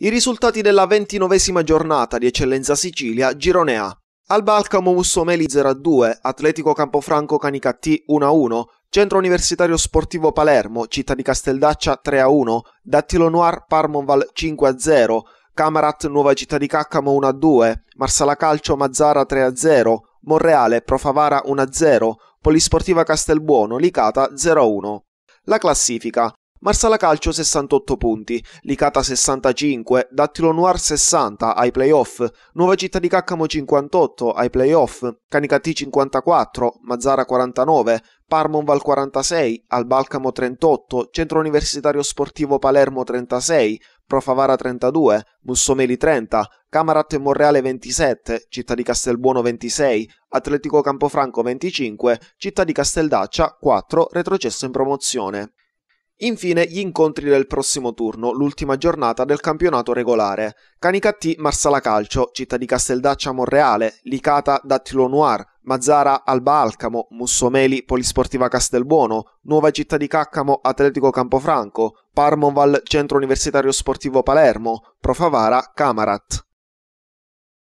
I risultati della ventinovesima giornata di Eccellenza Sicilia, Girone A. Alba Alcamo Mussomeli 0-2, Atletico Campofranco Canicattì 1-1, Centro Universitario Sportivo Palermo, Città di Casteldaccia 3-1, Dattilo Noir Parmonval 5-0, Camarat Nuova Città di Caccamo 1-2, Marsala Calcio Mazzara 3-0, Monreale Profavara 1-0, Polisportiva Castelbuono Licata 0-1. La classifica. Marsala Calcio 68 punti, Licata 65, Dattilo Noir 60 ai playoff, Nuova Città di Caccamo 58 ai playoff, Canicati 54, Mazzara 49, Parmonval 46, Albalcamo 38, Centro Universitario Sportivo Palermo 36, Profavara 32, Mussomeli 30, Camarat e Monreale 27, Città di Castelbuono 26, Atletico Campofranco 25, Città di Casteldaccia 4, retrocesso in promozione. Infine gli incontri del prossimo turno, l'ultima giornata del campionato regolare. Canicattì Marsala Calcio, Città di Casteldaccia Monreale, Licata Dattilo Noir, Mazzara Alba Alcamo, Mussomeli Polisportiva Castelbuono, Nuova Città di Caccamo Atletico Campofranco, Parmonval Centro Universitario Sportivo Palermo, Profavara Camarat.